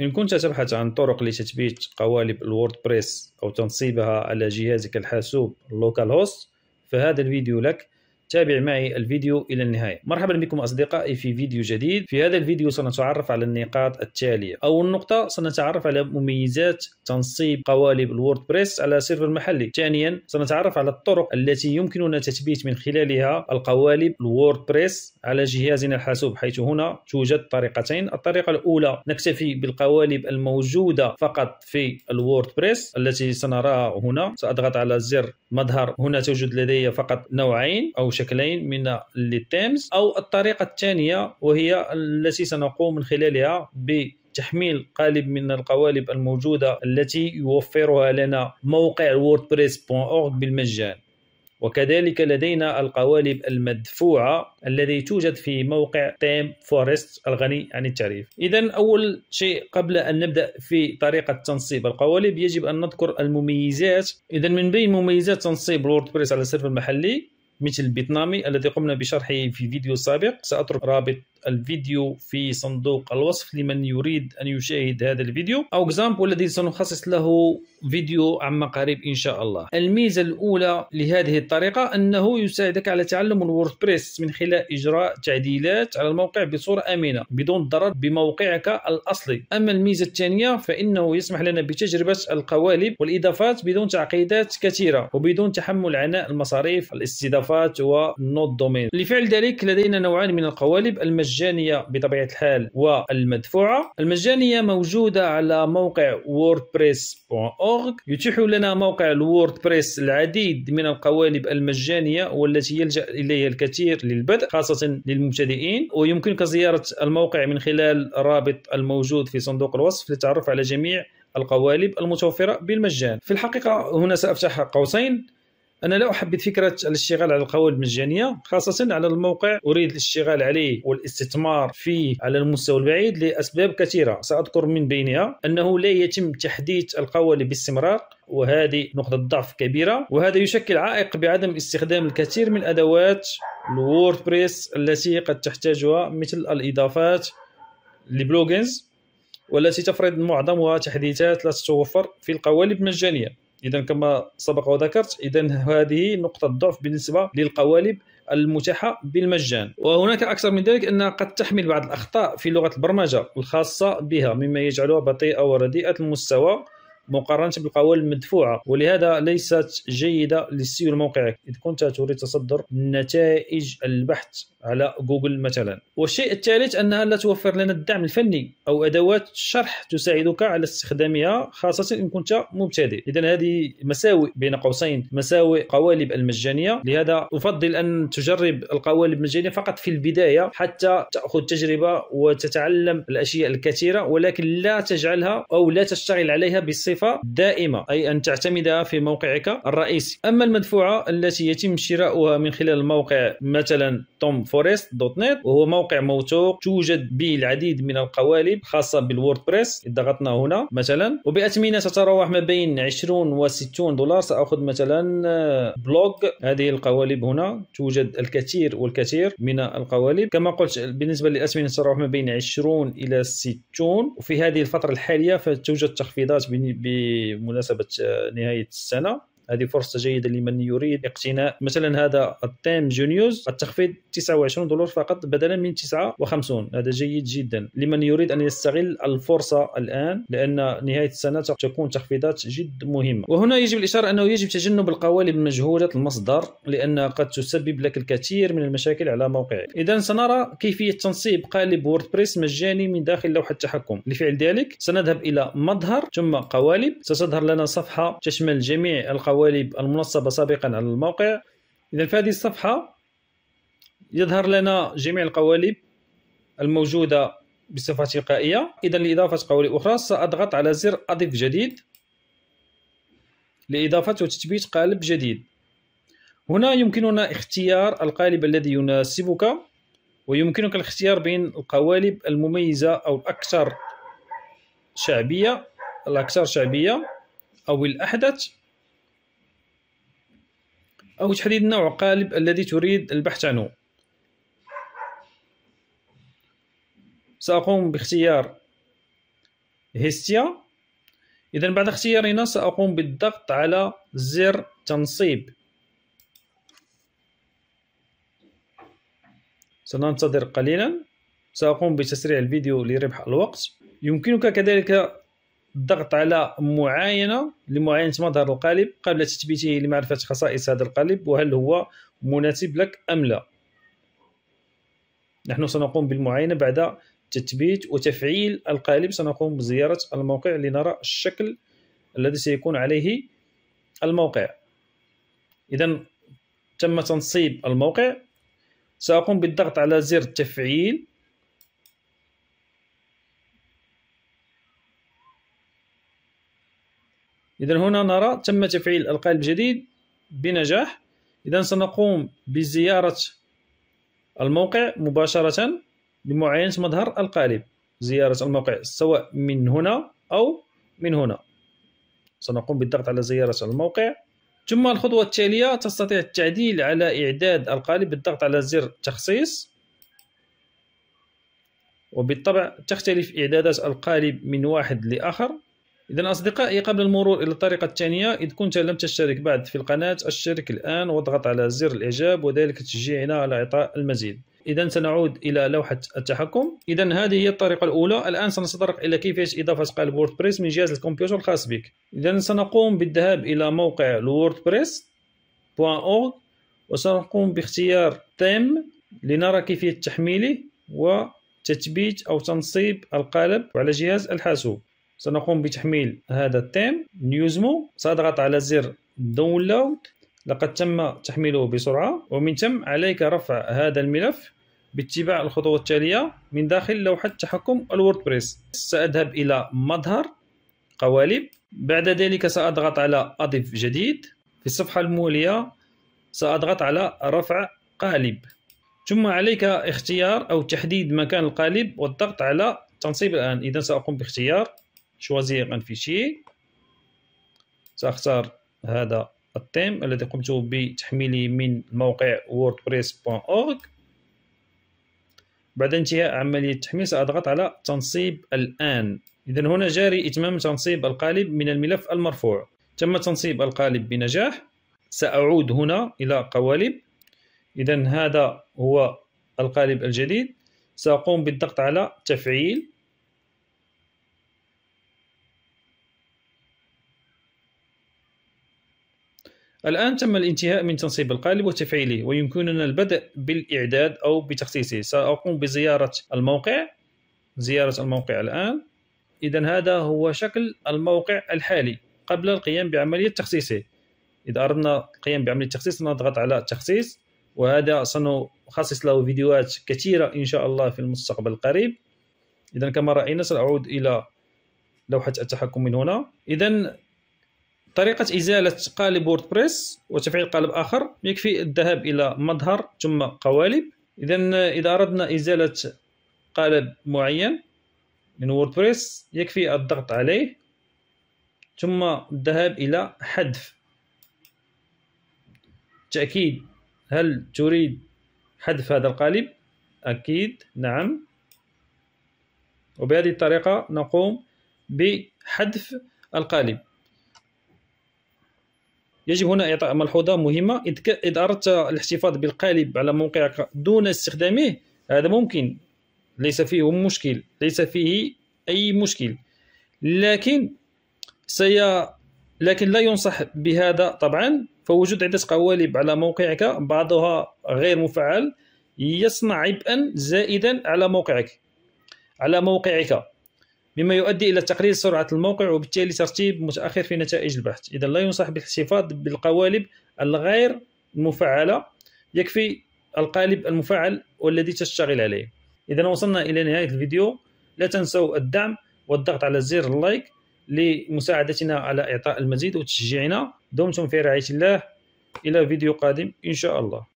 إن كنت تبحث عن طرق لتثبيت قوالب الووردبريس أو تنصيبها على جهازك الحاسوب لوكال هوست فهذا الفيديو لك تابع معي الفيديو إلى النهاية مرحبا بكم أصدقائي في فيديو جديد في هذا الفيديو سنتعرف على النقاط التالية أول نقطة سنتعرف على مميزات تنصيب قوالب الووردبريس على سيرفر محلي ثانيا سنتعرف على الطرق التي يمكننا تثبيت من خلالها القوالب الووردبريس على جهازنا الحاسوب حيث هنا توجد طريقتين الطريقة الأولى نكتفي بالقوالب الموجودة فقط في الووردبريس التي سنراها هنا سأضغط على زر مظهر هنا توجد لدي فقط نوعين أو شكل شكلين من تيمز او الطريقه الثانيه وهي التي سنقوم من خلالها ب تحميل قالب من القوالب الموجوده التي يوفرها لنا موقع wordpress.org بالمجان وكذلك لدينا القوالب المدفوعة التي توجد في موقع تيم فورست الغني عن التعريف إذا أول شيء قبل أن نبدأ في طريقة تنصيب القوالب يجب أن نذكر المميزات إذا من بين مميزات تنصيب الووردبريس على السيرفر المحلي مثل البيتنامي الذي قمنا بشرحه في فيديو سابق سأترك رابط الفيديو في صندوق الوصف لمن يريد أن يشاهد هذا الفيديو أو اكزامبل الذي سنخصص له فيديو عما قريب إن شاء الله الميزة الأولى لهذه الطريقة أنه يساعدك على تعلم الوردبريس من خلال إجراء تعديلات على الموقع بصورة آمنة بدون ضرر بموقعك الأصلي أما الميزة الثانية فإنه يسمح لنا بتجربة القوالب والإضافات بدون تعقيدات كثيرة وبدون تحمل عناء المصاريف الاستضافات والنوت دومين لفعل ذلك لدينا نوعان من القوالب المج المجانيه بطبيعه الحال والمدفوعه المجانيه موجوده على موقع wordpress.org يتيح لنا موقع الووردبريس العديد من القوالب المجانيه والتي يلجا اليها الكثير للبدء خاصه للمبتدئين ويمكنك زياره الموقع من خلال الرابط الموجود في صندوق الوصف للتعرف على جميع القوالب المتوفره بالمجان في الحقيقه هنا سافتح قوسين انا لا احبذ فكره الاشتغال على القواعد المجانيه خاصه على الموقع اريد الاشتغال عليه والاستثمار فيه على المستوى البعيد لاسباب كثيره ساذكر من بينها انه لا يتم تحديث القوالب باستمرار وهذه نقطة ضعف كبيرة وهذا يشكل عائق بعدم استخدام الكثير من أدوات الووردبريس التي قد تحتاجها مثل الإضافات لبلوجنز والتي تفرض معظمها تحديثات لا تتوفر في القوالب المجانية اذا كما سبق وذكرت اذا هذه نقطه ضعف بالنسبه للقوالب المتاحه بالمجان وهناك اكثر من ذلك انها قد تحمل بعض الاخطاء في لغه البرمجه الخاصه بها مما يجعلها بطيئه ورديئه المستوى مقارنة بالقوائم المدفوعة ولهذا ليست جيدة للسيو موقعك إذ كنت تريد تصدر نتائج البحث على جوجل مثلا والشيء الثالث أنها لا توفر لنا الدعم الفني أو أدوات شرح تساعدك على استخدامها خاصة إن كنت مبتدئ إذا هذه مساوئ بين قوسين مساوئ قوالب المجانية لهذا أفضل أن تجرب القوالب المجانية فقط في البداية حتى تأخذ تجربة وتتعلم الأشياء الكثيرة ولكن لا تجعلها أو لا تشتغل عليها بصفة الصفه دائمه اي ان تعتمدها في موقعك الرئيسي اما المدفوعه التي يتم شراؤها من خلال الموقع مثلا توم فورست دوت نت وهو موقع موثوق توجد به العديد من القوالب خاصه بالووردبريس ضغطنا هنا مثلا وباثمنه تتراوح ما بين 20 و 60 دولار ساخذ مثلا آه، بلوج هذه القوالب هنا توجد الكثير والكثير من القوالب كما قلت بالنسبه للاثمنه تتراوح ما بين 20 الى 60 وفي هذه الفتره الحاليه فتوجد تخفيضات بمناسبه نهايه السنه هذه فرصه جيده لمن يريد اقتناء مثلا هذا التيم جونيوز التخفيض 29 دولار فقط بدلا من 59 هذا جيد جدا لمن يريد ان يستغل الفرصه الان لان نهايه السنه تكون تخفيضات جد مهمه وهنا يجب الاشاره انه يجب تجنب القوالب مجهوله المصدر لان قد تسبب لك الكثير من المشاكل على موقعك اذا سنرى كيفيه تنصيب قالب ووردبريس مجاني من داخل لوحه التحكم لفعل ذلك سنذهب الى مظهر ثم قوالب ستظهر لنا صفحه تشمل جميع القوالب القوالب المنصبة سابقا على الموقع إذا في هذه الصفحة يظهر لنا جميع القوالب الموجودة بصفة تلقائية إذا لإضافة قوالب أخرى سأضغط على زر أضف جديد لإضافة وتثبيت قالب جديد هنا يمكننا اختيار القالب الذي يناسبك ويمكنك الاختيار بين القوالب المميزة أو الأكثر شعبية الأكثر شعبية أو الأحدث أو تحديد نوع قالب الذي تريد البحث عنه سأقوم باختيار هيستيا إذا بعد اختيارنا سأقوم بالضغط على زر تنصيب سننتظر قليلا سأقوم بتسريع الفيديو لربح الوقت يمكنك كذلك الضغط على معاينه لمعاينه مظهر القالب قبل تثبيته لمعرفه خصائص هذا القالب وهل هو مناسب لك ام لا نحن سنقوم بالمعاينه بعد تثبيت وتفعيل القالب سنقوم بزياره الموقع لنرى الشكل الذي سيكون عليه الموقع اذا تم تنصيب الموقع ساقوم بالضغط على زر التفعيل إذا هنا نرى تم تفعيل القالب الجديد بنجاح إذا سنقوم بزيارة الموقع مباشرة لمعاينة مظهر القالب زيارة الموقع سواء من هنا أو من هنا سنقوم بالضغط على زيارة الموقع ثم الخطوة التالية تستطيع التعديل على إعداد القالب بالضغط على زر تخصيص وبالطبع تختلف إعدادات القالب من واحد لآخر إذا أصدقائي قبل المرور إلى الطريقة الثانية إذا كنت لم تشترك بعد في القناة اشترك الآن واضغط على زر الإعجاب وذلك تشجيعنا على إعطاء المزيد إذا سنعود إلى لوحة التحكم إذا هذه هي الطريقة الأولى الآن سنتطرق إلى كيفية إضافة قالب ووردبريس من جهاز الكمبيوتر الخاص بك إذا سنقوم بالذهاب إلى موقع wordpress.org وسنقوم باختيار theme لنرى كيفية تحميله وتثبيت أو تنصيب القالب على جهاز الحاسوب سنقوم بتحميل هذا التيم نيوزمو سأضغط على زر داونلود لقد تم تحميله بسرعة ومن ثم عليك رفع هذا الملف باتباع الخطوات التالية من داخل لوحة تحكم الووردبريس سأذهب إلى مظهر قوالب بعد ذلك سأضغط على أضف جديد في الصفحة الموالية سأضغط على رفع قالب ثم عليك اختيار أو تحديد مكان القالب والضغط على تنصيب الآن إذا سأقوم باختيار choisir un fichier سأختار هذا التيم الذي قمت بتحميله من موقع wordpress.org بعد انتهاء عملية التحميل سأضغط على تنصيب الآن إذا هنا جاري إتمام تنصيب القالب من الملف المرفوع تم تنصيب القالب بنجاح سأعود هنا إلى قوالب إذا هذا هو القالب الجديد سأقوم بالضغط على تفعيل الآن تم الانتهاء من تنصيب القالب وتفعيله ويمكننا البدء بالإعداد أو بتخصيصه سأقوم بزيارة الموقع زيارة الموقع الآن إذا هذا هو شكل الموقع الحالي قبل القيام بعملية تخصيصه إذا أردنا القيام بعملية تخصيص نضغط على تخصيص وهذا سنخصص له فيديوهات كثيرة إن شاء الله في المستقبل القريب إذا كما رأينا سأعود إلى لوحة التحكم من هنا إذا طريقة إزالة قالب ووردبريس وتفعيل قالب آخر يكفي الذهاب إلى مظهر ثم قوالب إذا إذا أردنا إزالة قالب معين من ووردبريس يكفي الضغط عليه ثم الذهاب إلى حذف تأكيد هل تريد حذف هذا القالب أكيد نعم وبهذه الطريقة نقوم بحذف القالب يجب هنا إعطاء ملحوظة مهمة اذا ك... أردت الاحتفاظ بالقالب على موقعك دون استخدامه هذا ممكن ليس فيه مشكل ليس فيه أي مشكل لكن سي لكن لا ينصح بهذا طبعا فوجود عدة قوالب على موقعك بعضها غير مفعل يصنع عبئا زائدا على موقعك على موقعك مما يؤدي إلى تقليل سرعة الموقع وبالتالي ترتيب متأخر في نتائج البحث إذا لا ينصح بالاحتفاظ بالقوالب الغير مفعله يكفي القالب المفعل والذي تشتغل عليه إذا وصلنا إلى نهاية الفيديو لا تنسوا الدعم والضغط على زر اللايك لمساعدتنا على إعطاء المزيد وتشجيعنا دمتم في رعاية الله إلى فيديو قادم إن شاء الله